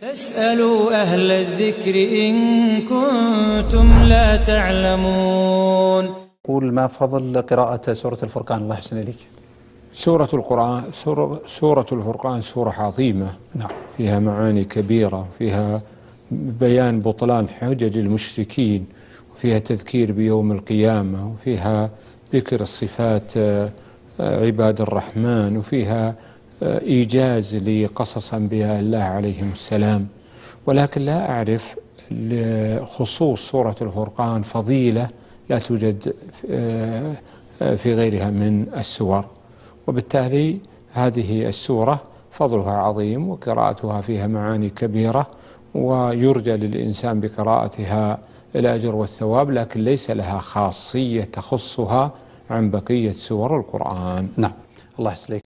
فاسألوا أهل الذكر إن كنتم لا تعلمون قول ما فضل قراءة سورة الفرقان الله يحسن إليك سورة القرآن سورة, سورة الفرقان سورة عظيمة نعم فيها معاني كبيرة فيها بيان بطلان حجج المشركين وفيها تذكير بيوم القيامة وفيها ذكر الصفات آه، عباد الرحمن وفيها إيجاز لقصص بها الله عليهم السلام ولكن لا أعرف لخصوص سورة الفرقان فضيلة لا توجد آه، في غيرها من السور وبالتالي هذه السورة فضلها عظيم وقراءتها فيها معاني كبيرة ويرجى للإنسان بقراءتها الأجر والثواب لكن ليس لها خاصية تخصها عن بقية سور القرآن نعم الله يسلمك